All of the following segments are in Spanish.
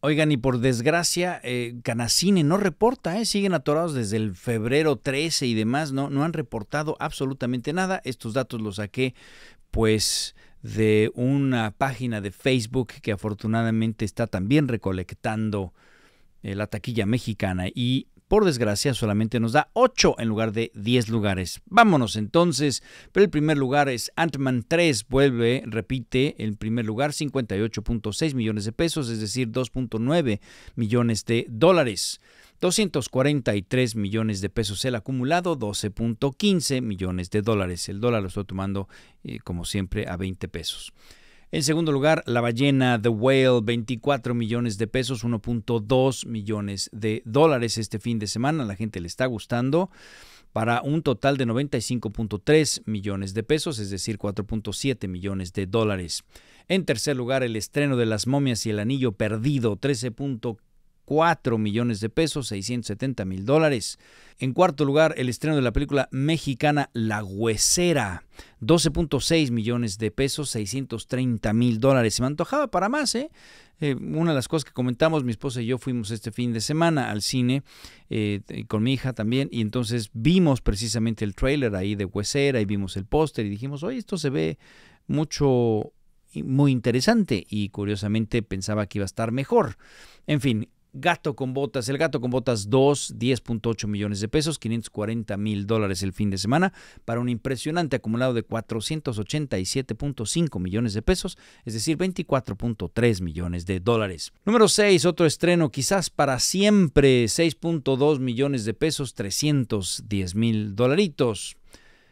Oigan, y por desgracia, eh, Canacine no reporta, eh, siguen atorados desde el febrero 13 y demás, no, no han reportado absolutamente nada. Estos datos los saqué, pues, de una página de Facebook que afortunadamente está también recolectando eh, la taquilla mexicana y por desgracia, solamente nos da 8 en lugar de 10 lugares. Vámonos entonces, pero el primer lugar es Antman man 3, vuelve, repite, el primer lugar 58.6 millones de pesos, es decir, 2.9 millones de dólares. 243 millones de pesos el acumulado, 12.15 millones de dólares. El dólar lo estoy tomando, eh, como siempre, a 20 pesos. En segundo lugar, la ballena The Whale, 24 millones de pesos, 1.2 millones de dólares este fin de semana. La gente le está gustando para un total de 95.3 millones de pesos, es decir, 4.7 millones de dólares. En tercer lugar, el estreno de Las momias y el anillo perdido, 13.4 4 millones de pesos, 670 mil dólares. En cuarto lugar, el estreno de la película mexicana La Huesera, 12.6 millones de pesos, 630 mil dólares. Se me antojaba para más, ¿eh? ¿eh? una de las cosas que comentamos, mi esposa y yo fuimos este fin de semana al cine eh, con mi hija también y entonces vimos precisamente el tráiler ahí de Huesera y vimos el póster y dijimos, oye, esto se ve mucho, muy interesante y curiosamente pensaba que iba a estar mejor. En fin, Gato con Botas, el Gato con Botas 2, 10.8 millones de pesos, 540 mil dólares el fin de semana, para un impresionante acumulado de 487.5 millones de pesos, es decir, 24.3 millones de dólares. Número 6, otro estreno quizás para siempre, 6.2 millones de pesos, 310 mil dolaritos.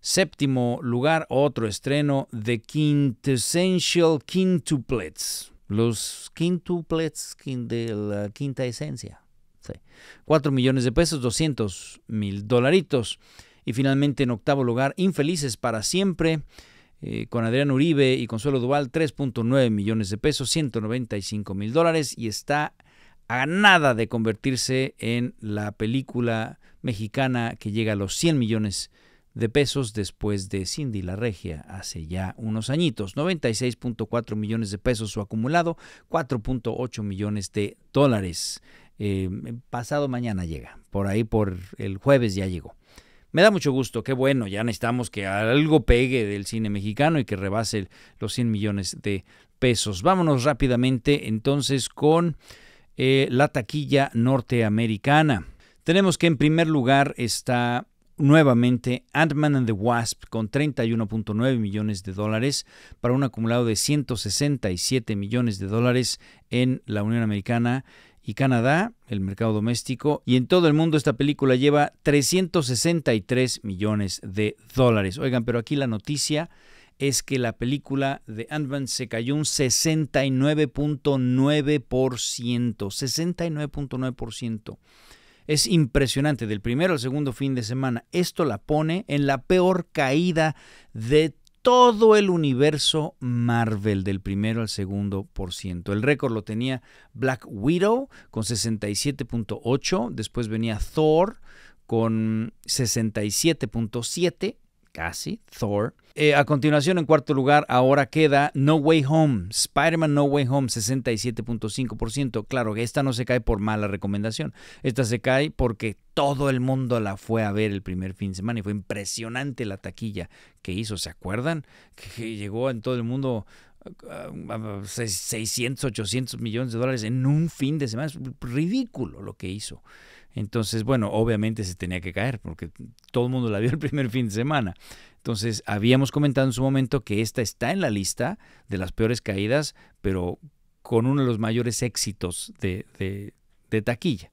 Séptimo lugar, otro estreno, The Quintessential Quintuplets los quintuplets de la quinta esencia. 4 millones de pesos, 200 mil dolaritos. Y finalmente en octavo lugar, Infelices para siempre, eh, con Adrián Uribe y Consuelo Duval, 3.9 millones de pesos, 195 mil dólares. Y está a nada de convertirse en la película mexicana que llega a los 100 millones de de pesos después de Cindy la Regia hace ya unos añitos. 96.4 millones de pesos su acumulado, 4.8 millones de dólares. Em, pasado mañana llega, por ahí por el jueves ya llegó. Me da mucho gusto, qué bueno, ya necesitamos que algo pegue del cine mexicano y que rebase los 100 millones de pesos. Vámonos rápidamente entonces con eh, la taquilla norteamericana. Tenemos que en primer lugar está Nuevamente, Ant-Man and the Wasp con 31.9 millones de dólares para un acumulado de 167 millones de dólares en la Unión Americana y Canadá, el mercado doméstico, y en todo el mundo esta película lleva 363 millones de dólares. Oigan, pero aquí la noticia es que la película de Ant-Man se cayó un 69.9%, 69.9%. Es impresionante, del primero al segundo fin de semana. Esto la pone en la peor caída de todo el universo Marvel del primero al segundo por ciento. El récord lo tenía Black Widow con 67.8, después venía Thor con 67.7, casi, Thor. Eh, a continuación, en cuarto lugar, ahora queda No Way Home, Spider-Man No Way Home, 67.5%. Claro que esta no se cae por mala recomendación, esta se cae porque todo el mundo la fue a ver el primer fin de semana y fue impresionante la taquilla que hizo, ¿se acuerdan? Que llegó en todo el mundo 600, ah, 800 ah, ah, millones de dólares en un fin de semana. Es ridículo lo que hizo. Entonces, bueno, obviamente se tenía que caer porque todo el mundo la vio el primer fin de semana. Entonces, habíamos comentado en su momento que esta está en la lista de las peores caídas, pero con uno de los mayores éxitos de, taquilla.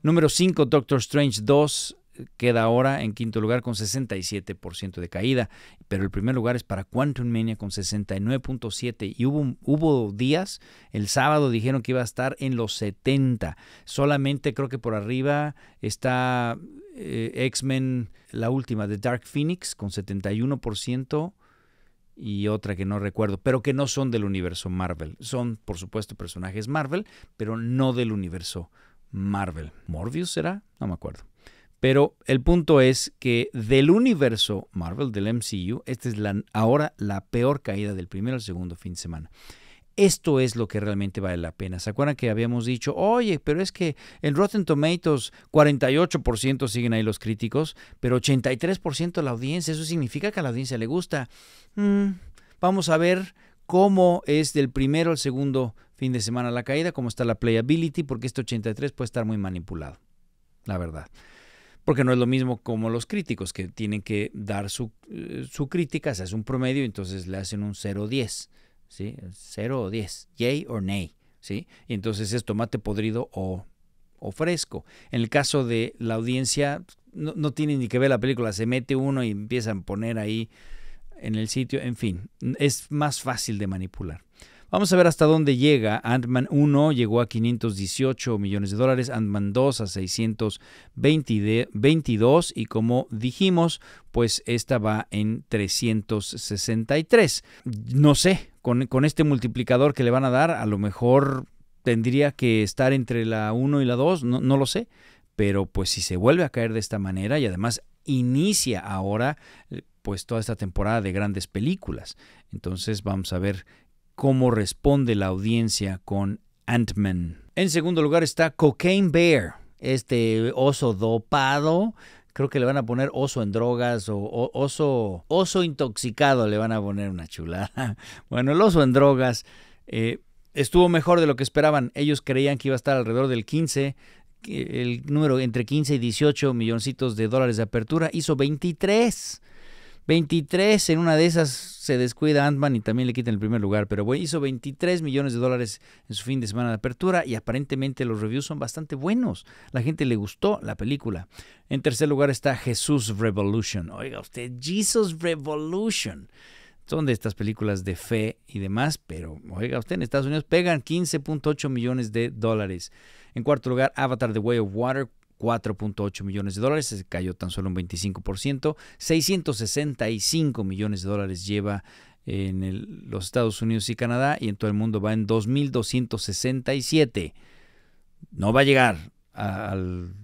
Número 5, Doctor Strange 2, queda ahora en quinto lugar con 67% de caída, pero el primer lugar es para Quantum Mania con 69.7 y hubo, hubo días, el sábado dijeron que iba a estar en los 70, solamente creo que por arriba está eh, X-Men, la última de Dark Phoenix con 71% y otra que no recuerdo, pero que no son del universo Marvel. Son, por supuesto, personajes Marvel, pero no del universo Marvel. ¿Morbius será? No me acuerdo. Pero el punto es que del universo Marvel, del MCU, esta es ahora la peor caída del primero al segundo fin de semana. Esto es lo que realmente vale la pena. ¿Se acuerdan que habíamos dicho, oye, pero es que en Rotten Tomatoes 48% siguen ahí los críticos, pero 83% la audiencia? Eso significa que a la audiencia le gusta. Mm, vamos a ver cómo es del primero al segundo fin de semana la caída, cómo está la playability, porque este 83 puede estar muy manipulado, la verdad. Porque no es lo mismo como los críticos, que tienen que dar su, eh, crítica, se hace un promedio, entonces le hacen un 0-10, ¿sí? 0 o 10, yay o nay, ¿sí? Y entonces es tomate podrido o, o fresco. En el caso de la audiencia, no, no tiene ni que ver la película, se mete uno y empiezan a poner ahí en el sitio, en fin, es más fácil de manipular. Vamos a ver hasta dónde llega. Ant-Man 1 llegó a 518 millones de dólares, Ant-Man 2 a 622 y como dijimos, pues esta va en 363. No sé, con, este multiplicador que le van a dar, a lo mejor tendría que estar entre la 1 y la 2, no, no lo sé. Pero pues si se vuelve a caer de esta manera y además inicia ahora eh, pues toda esta temporada de grandes películas. Entonces vamos a ver cómo responde la audiencia con Ant-Man. En segundo lugar está Cocaine Bear, este oso dopado. Creo que le van a poner oso en drogas o, oso, oso intoxicado, le van a poner una chulada. Bueno, el oso en drogas eh, estuvo mejor de lo que esperaban. Ellos creían que iba a estar alrededor del 15, el número entre 15 y 18 milloncitos de dólares de apertura, hizo 23 23, en una de esas se descuida Ant-Man y también le quita el primer lugar, pero bueno, hizo 23 millones de dólares en su fin de semana de apertura y aparentemente los reviews son bastante buenos. La gente le gustó la película. En tercer lugar está Jesús Revolution. Oiga usted, Jesus Revolution. Son de estas películas de fe y demás, pero oiga usted, en Estados Unidos pegan 15.8 millones de dólares. En cuarto lugar, Avatar The Way of Water, 4.8 millones de dólares, se cayó tan solo un 25%, 665 millones de dólares lleva en los Estados Unidos y Canadá y en todo el mundo va en 2.267. No va a llegar al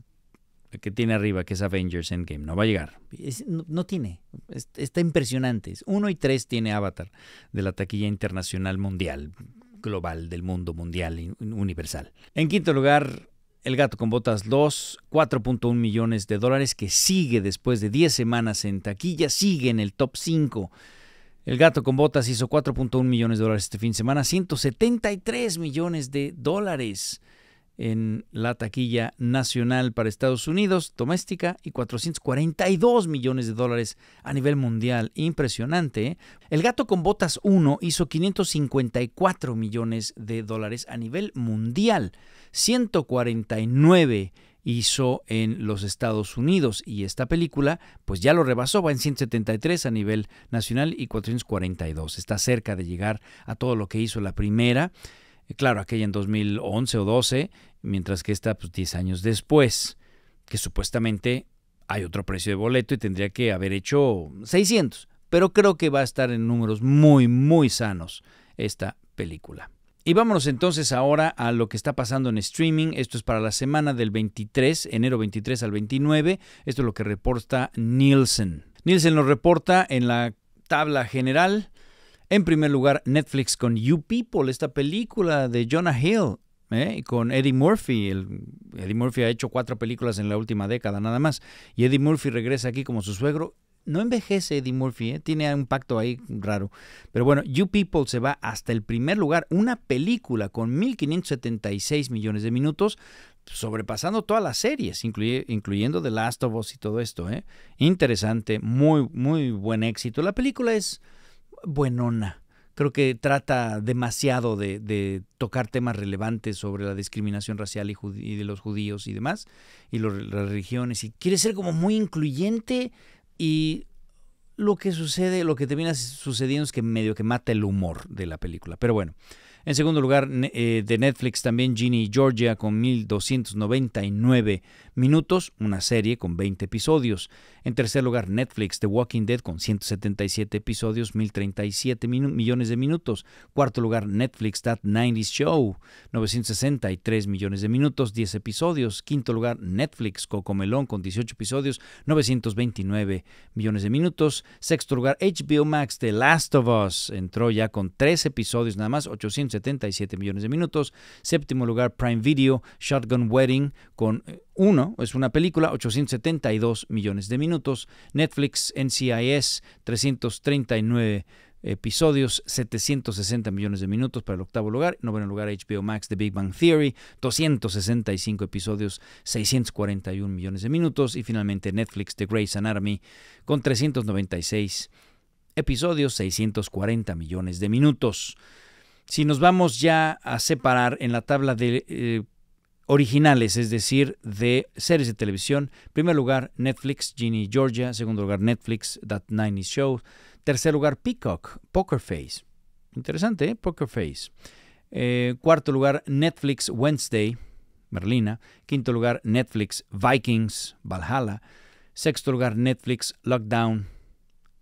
que tiene arriba, que es Avengers Endgame. No va a llegar. no, tiene. está impresionante. Uno y tres tiene Avatar de la taquilla internacional mundial, global, del mundo mundial, universal. En quinto lugar, el Gato con Botas 2, 4.1 millones de dólares, que sigue después de 10 semanas en taquilla, sigue en el top 5. El Gato con Botas hizo 4.1 millones de dólares este fin de semana, 173 millones de dólares en la taquilla nacional para Estados Unidos, doméstica, y 442 millones de dólares a nivel mundial. Impresionante. ¿eh? El gato con botas 1 hizo 554 millones de dólares a nivel mundial. 149 hizo en los Estados Unidos y esta película pues ya lo rebasó, va en 173 a nivel nacional y 442. Está cerca de llegar a todo lo que hizo la primera claro, aquella en 2011 o 12, mientras que esta 10 pues, años después, que supuestamente hay otro precio de boleto y tendría que haber hecho 600, pero creo que va a estar en números muy, muy sanos esta película. Y vámonos entonces ahora a lo que está pasando en streaming. Esto es para la semana del 23, enero 23 al 29. Esto es lo que reporta Nielsen. Nielsen lo reporta en la tabla general en primer lugar, Netflix con You People, esta película de Jonah Hill, ¿eh? con Eddie Murphy. Eddie Murphy ha hecho cuatro películas en la última década nada más. Y Eddie Murphy regresa aquí como su suegro. No envejece Eddie Murphy, ¿eh? tiene un pacto ahí raro. Pero bueno, You People se va hasta el primer lugar. Una película con 1.576 millones de minutos sobrepasando todas las series, incluyendo The Last of Us y todo esto. ¿eh? Interesante, muy, muy buen éxito. La película es buenona. Creo que trata demasiado de, tocar temas relevantes sobre la discriminación racial y, de los judíos y demás, y las religiones, y quiere ser como muy incluyente y lo que sucede, lo que termina sucediendo es que medio que mata el humor de la película. Pero bueno, en segundo lugar, eh, de Netflix también Ginny y Georgia con 1299 minutos, una serie con 20 episodios. En tercer lugar, Netflix The Walking Dead con 177 episodios, 1037 millones de minutos. Cuarto lugar, Netflix That 90 Show, 963 millones de minutos, 10 episodios. Quinto lugar, Netflix Coco Melón con 18 episodios, 929 millones de minutos. Sexto lugar, HBO Max The Last of Us entró ya con 3 episodios nada más, 800 77 millones de minutos. Séptimo lugar, Prime Video, Shotgun Wedding, con eh, uno, es una película, 872 millones de minutos. Netflix, NCIS, 339 episodios, 760 millones de minutos para el octavo lugar. noveno lugar, HBO Max, The Big Bang Theory, 265 episodios, 641 millones de minutos. Y finalmente Netflix, The Grey's Anatomy, con 396 episodios, 640 millones de minutos. Si nos vamos ya a separar en la tabla de eh, originales, es decir, de series de televisión, primer lugar Netflix, Ginny Georgia, segundo lugar Netflix, That 90 Show, tercer lugar Peacock, Poker Face. Interesante, ¿eh? Poker Face. Eh, cuarto lugar Netflix Wednesday, Merlina. Quinto lugar Netflix Vikings, Valhalla. Sexto lugar Netflix Lockdown.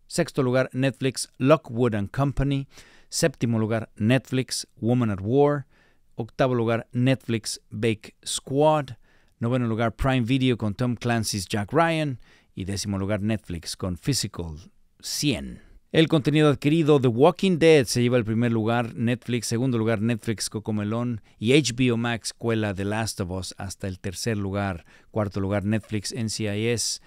Sexto lugar Netflix Lockwood Company. Séptimo lugar, Netflix, Woman at War. Octavo lugar, Netflix, Bake Squad. Noveno lugar, Prime Video con Tom Clancy's Jack Ryan. Y décimo lugar, Netflix con Physical 100. El contenido adquirido, The Walking Dead, se lleva el primer lugar, Netflix, segundo lugar, Netflix Cocomelón y HBO Max cuela The Last of Us hasta el tercer lugar, cuarto lugar, Netflix NCIS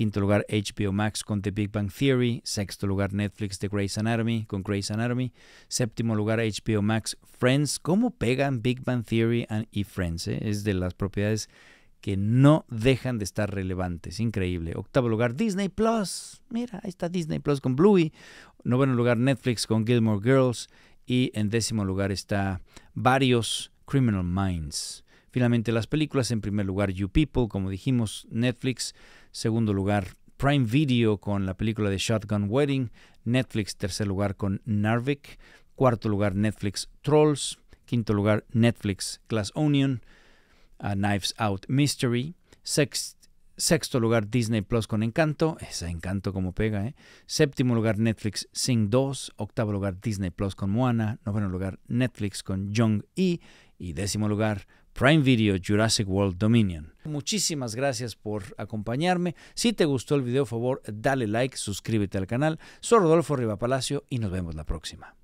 Quinto lugar, HBO Max con The Big Bang Theory. Sexto lugar, Netflix The Grey's Anatomy con Grey's Anatomy. Séptimo lugar, HBO Max Friends. ¿Cómo pegan Big Bang Theory y Friends? Eh? Es de las propiedades que no dejan de estar relevantes. Increíble. Octavo lugar, Disney Plus. Mira, ahí está Disney Plus con Bluey. Noveno lugar, Netflix con Gilmore Girls. Y en décimo lugar está varios Criminal Minds. Finalmente, las películas. En primer lugar, You People, como dijimos, Netflix. Segundo lugar, Prime Video con la película de Shotgun Wedding. Netflix, tercer lugar, con Narvik. Cuarto lugar, Netflix Trolls. Quinto lugar, Netflix Glass Onion. Knives Out Mystery. sexto lugar, Disney Plus con Encanto. Esa Encanto como pega, ¿eh? Séptimo lugar, Netflix Sing 2. Octavo lugar, Disney Plus con Moana. Noveno lugar, Netflix con jung e y décimo lugar, Prime Video Jurassic World Dominion. Muchísimas gracias por acompañarme. Si te gustó el video, por favor, dale like, suscríbete al canal. Soy Rodolfo Riva Palacio y nos vemos la próxima.